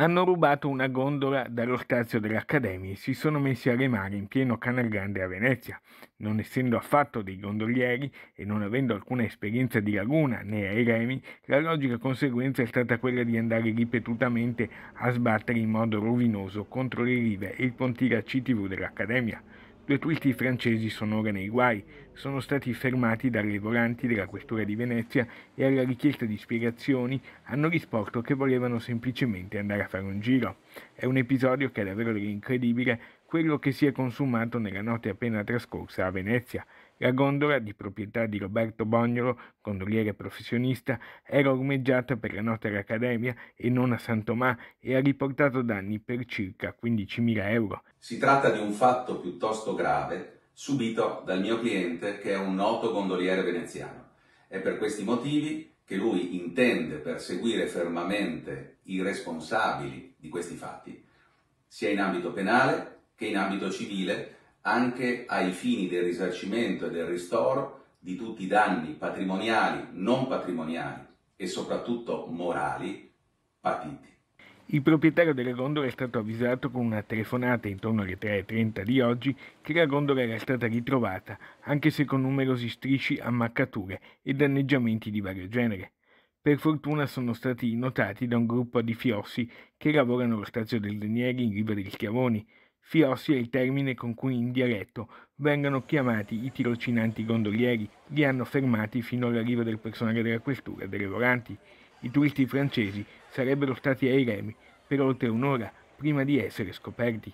hanno rubato una gondola dallo stazio dell'Accademia e si sono messi a remare in pieno Canal Grande a Venezia. Non essendo affatto dei gondolieri e non avendo alcuna esperienza di laguna né ai remi, la logica conseguenza è stata quella di andare ripetutamente a sbattere in modo rovinoso contro le rive e il pontile a CTV dell'Accademia. Due turisti francesi sono ora nei guai, sono stati fermati dalle volanti della Questura di Venezia e alla richiesta di spiegazioni hanno risposto che volevano semplicemente andare a fare un giro. È un episodio che è davvero incredibile quello che si è consumato nella notte appena trascorsa a Venezia. La gondola, di proprietà di Roberto Bognolo, gondoliere professionista, era ormeggiata per la notte all'Accademia e non a San Tomà e ha riportato danni per circa 15.000 euro. Si tratta di un fatto piuttosto grave subito dal mio cliente che è un noto gondoliere veneziano. È per questi motivi che lui intende perseguire fermamente i responsabili di questi fatti, sia in ambito penale che in ambito civile, anche ai fini del risarcimento e del ristoro di tutti i danni patrimoniali, non patrimoniali e soprattutto morali patiti. Il proprietario della gondola è stato avvisato con una telefonata intorno alle 3.30 di oggi che la gondola era stata ritrovata, anche se con numerosi strisci, ammaccature e danneggiamenti di vario genere. Per fortuna sono stati notati da un gruppo di fiossi che lavorano allo stazio del Denieri in riva degli Schiavoni, sia è il termine con cui in dialetto vengono chiamati i tirocinanti gondolieri, li hanno fermati fino all'arrivo del personale della questura e delle volanti. I turisti francesi sarebbero stati ai remi per oltre un'ora prima di essere scoperti.